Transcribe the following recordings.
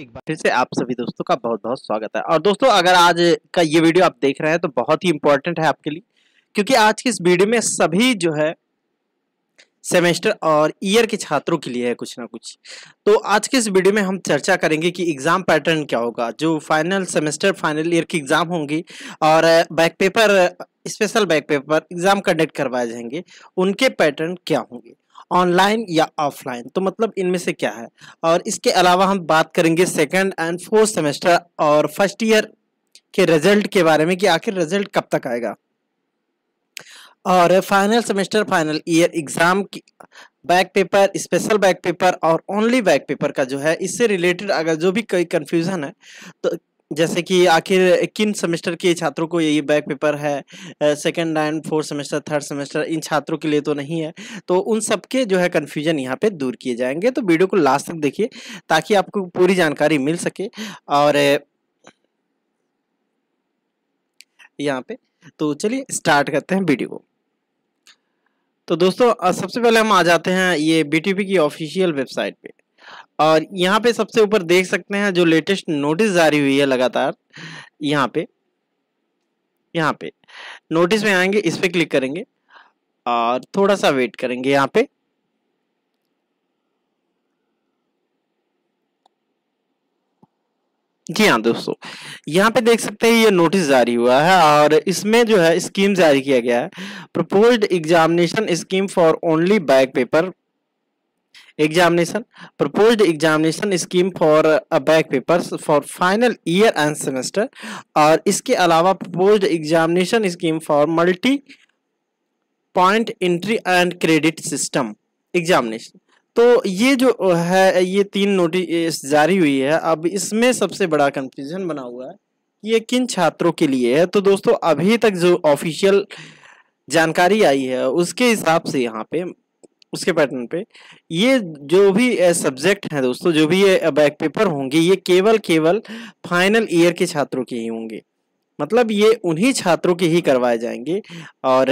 एक बार फिर से आप सभी दोस्तों का बहुत बहुत स्वागत है और दोस्तों अगर आज का ये वीडियो आप देख रहे हैं तो बहुत ही इम्पोर्टेंट है आपके लिए क्योंकि आज की इस वीडियो में सभी जो है सेमेस्टर और ईयर के छात्रों के लिए है कुछ ना कुछ तो आज के इस वीडियो में हम चर्चा करेंगे कि एग्ज़ाम पैटर्न क्या होगा जो फाइनल सेमेस्टर फाइनल ईयर की एग्ज़ाम होंगी और back paper special back paper exam conduct करवाए जाएंगे उनके पैटर्न क्या होंगे ऑनलाइन या ऑफलाइन तो मतलब इनमें से क्या है और इसके अलावा हम बात करेंगे सेकेंड एंड फोर्थ सेमेस्टर और फर्स्ट ईयर के रिजल्ट के बारे में कि आखिर रिजल्ट कब तक आएगा और final semester final year exam की back paper special back paper और ओनली बैक पेपर का जो है इससे रिलेटेड अगर जो भी कोई कन्फ्यूज़न है तो जैसे कि आखिर किन सेमेस्टर के छात्रों को ये बैक पेपर है second and fourth semester third semester इन छात्रों के लिए तो नहीं है तो उन सब के जो है कन्फ्यूजन यहाँ पे दूर किए जाएंगे तो वीडियो को लास्ट तक देखिए ताकि आपको पूरी जानकारी मिल सके और यहाँ पे तो चलिए स्टार्ट करते हैं वीडियो को तो दोस्तों सबसे पहले हम आ जाते हैं ये बी की ऑफिशियल वेबसाइट पे और यहाँ पे सबसे ऊपर देख सकते हैं जो लेटेस्ट नोटिस जारी हुई है लगातार यहाँ पे यहाँ पे नोटिस में आएंगे इस पर क्लिक करेंगे और थोड़ा सा वेट करेंगे यहाँ पे जी हाँ दोस्तों यहाँ पे देख सकते हैं ये नोटिस जारी हुआ है और इसमें जो है स्कीम जारी किया गया है proposed examination scheme for only back paper examination proposed examination scheme for back papers for final year and semester और इसके अलावा proposed examination scheme for multi point entry and credit system examination तो ये जो है ये तीन नोटिस जारी हुई है अब इसमें सबसे बड़ा कंफ्यूजन बना हुआ है ये किन छात्रों के लिए है तो दोस्तों अभी तक जो ऑफिशियल जानकारी आई है उसके हिसाब से यहाँ पे उसके पैटर्न पे ये जो भी सब्जेक्ट है दोस्तों जो भी ये बैक पेपर होंगे ये केवल केवल फाइनल ईयर के छात्रों के ही होंगे मतलब ये उन्हीं छात्रों के ही करवाए जाएंगे और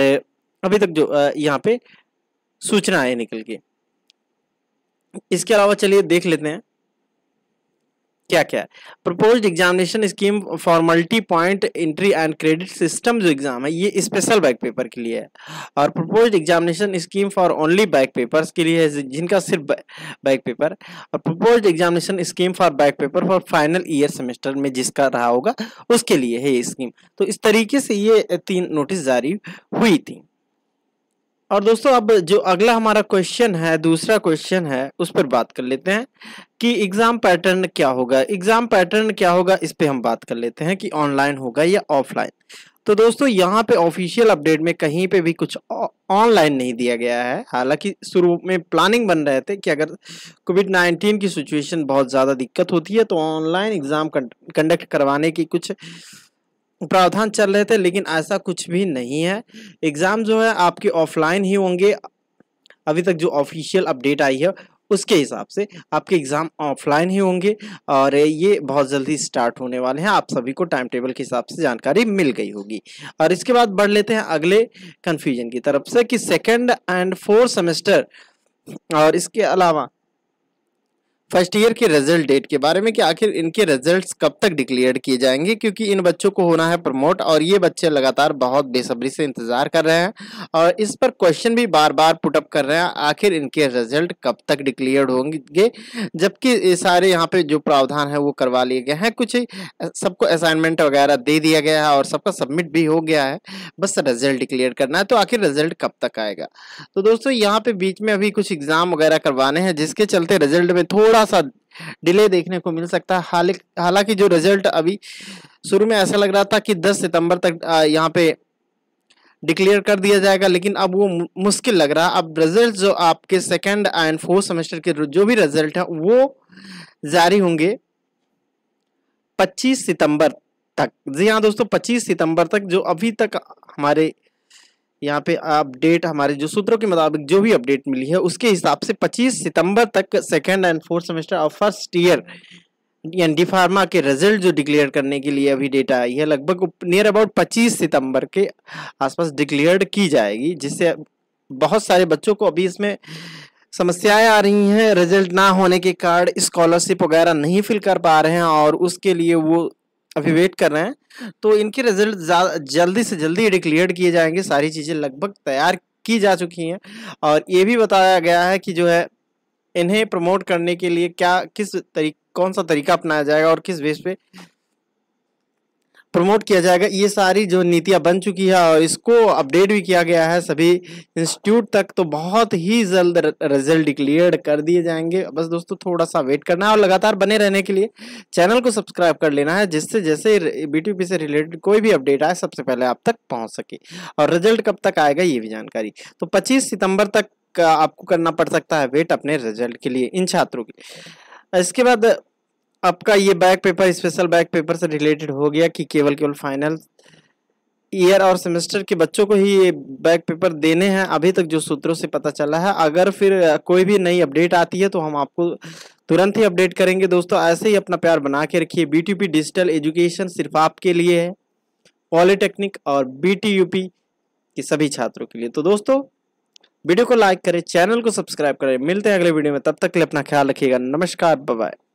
अभी तक जो यहाँ पे सूचना आए निकल के इसके अलावा चलिए देख लेते हैं क्या क्या है propose examination scheme for multi point entry and credit system जो एग्जाम है ये स्पेशल बैक पेपर के लिए है और propose examination scheme for only back papers के लिए है जिनका सिर्फ बैक पेपर और propose examination scheme for back paper for final year semester में जिसका रहा होगा उसके लिए है ये स्कीम तो इस तरीके से ये तीन नोटिस जारी हुई थी और दोस्तों अब जो अगला हमारा क्वेश्चन है दूसरा क्वेश्चन है उस पर बात कर लेते हैं कि एग्ज़ाम पैटर्न क्या होगा एग्ज़ाम पैटर्न क्या होगा इस पर हम बात कर लेते हैं कि ऑनलाइन होगा या ऑफलाइन तो दोस्तों यहाँ पे ऑफिशियल अपडेट में कहीं पे भी कुछ ऑनलाइन नहीं दिया गया है हालांकि शुरू में प्लानिंग बन रहे थे कि अगर कोविड नाइन्टीन की सिचुएशन बहुत ज़्यादा दिक्कत होती है तो ऑनलाइन एग्ज़ाम कंडक्ट करवाने की कुछ प्रावधान चल रहे थे लेकिन ऐसा कुछ भी नहीं है एग्ज़ाम जो है आपके ऑफलाइन ही होंगे अभी तक जो ऑफिशियल अपडेट आई है उसके हिसाब से आपके एग्ज़ाम ऑफलाइन ही होंगे और ये बहुत जल्दी स्टार्ट होने वाले हैं आप सभी को टाइम टेबल के हिसाब से जानकारी मिल गई होगी और इसके बाद बढ़ लेते हैं अगले कन्फ्यूजन की तरफ से कि सेकेंड एंड फोर्थ सेमेस्टर और इसके अलावा फर्स्ट ईयर के रिजल्ट डेट के बारे में कि आखिर इनके रिजल्ट्स कब तक डिक्लेयर किए जाएंगे क्योंकि इन बच्चों को होना है प्रमोट और ये बच्चे लगातार बहुत बेसब्री से इंतज़ार कर रहे हैं और इस पर क्वेश्चन भी बार बार पुटअप कर रहे हैं आखिर इनके रिजल्ट कब तक डिक्लेयर होंगे जबकि सारे यहाँ पे जो प्रावधान है वो करवा लिए गए हैं कुछ सबको असाइनमेंट वगैरह दे दिया गया है और सबका सबमिट भी हो गया है बस रिजल्ट डिक्लेयर करना है तो आखिर रिजल्ट कब तक आएगा तो दोस्तों यहाँ पे बीच में अभी कुछ एग्ज़ाम वगैरह करवाने हैं जिसके चलते रिजल्ट में थोड़ा थोड़ा सा डिले देखने को मिल सकता है हालांकि जो रिजल्ट अभी शुरू में ऐसा लग रहा था कि 10 सितंबर तक यहाँ पे डिक्लेयर कर दिया जाएगा लेकिन अब वो मुश्किल लग रहा है अब रिजल्ट जो आपके सेकेंड एंड फोर्थ सेमेस्टर के जो भी रिजल्ट है वो जारी होंगे 25 सितंबर तक जी हाँ दोस्तों 25 सितंबर तक जो अभी तक हमारे यहाँ पे अपडेट हमारे जो सूत्रों के मुताबिक जो भी अपडेट मिली है उसके हिसाब से 25 सितंबर तक second and fourth semester of first year यानी डी फार्मा के रिजल्ट जो डिक्लेयर करने के लिए अभी डेटा आई है लगभग नियर अबाउट 25 सितंबर के आसपास डिक्लेयर की जाएगी जिससे बहुत सारे बच्चों को अभी इसमें समस्याएं आ रही हैं रिजल्ट ना होने के कारण स्कॉलरशिप वगैरह नहीं फिल कर पा रहे हैं और उसके लिए वो अभी वेट कर रहे हैं तो इनके रिजल्ट जल्दी से जल्दी डिक्लेयर किए जाएंगे सारी चीज़ें लगभग तैयार की जा चुकी हैं और ये भी बताया गया है कि जो है इन्हें प्रमोट करने के लिए क्या किस तरीक कौन सा तरीका अपनाया जाएगा और किस बेस पे प्रमोट किया जाएगा ये सारी जो नीतियाँ बन चुकी है और इसको अपडेट भी किया गया है सभी इंस्टीट्यूट तक तो बहुत ही जल्द रिजल्ट डिक्लेयर कर दिए जाएंगे बस दोस्तों थोड़ा सा वेट करना है और लगातार बने रहने के लिए चैनल को सब्सक्राइब कर लेना है जिससे जैसे बी से रिलेटेड कोई भी अपडेट आए सबसे पहले आप तक पहुँच सके और रिजल्ट कब तक आएगा ये भी जानकारी तो पच्चीस सितम्बर तक आपको करना पड़ सकता है वेट अपने रिजल्ट के लिए इन छात्रों के इसके बाद आपका ये back paper special back paper से रिलेटेड हो गया कि केवल केवल फाइनल ईयर और सेमेस्टर के बच्चों को ही ये बैक पेपर देने हैं अभी तक जो सूत्रों से पता चला है अगर फिर कोई भी नई अपडेट आती है तो हम आपको तुरंत ही अपडेट करेंगे दोस्तों ऐसे ही अपना प्यार बना के रखिए बीटीपी डिजिटल एजुकेशन सिर्फ आपके लिए है पॉलिटेक्निक और बीटीयूपी के सभी छात्रों के लिए तो दोस्तों वीडियो को लाइक करें चैनल को सब्सक्राइब करें मिलते हैं अगले वीडियो में तब तक के लिए अपना ख्याल रखिएगा नमस्कार बाय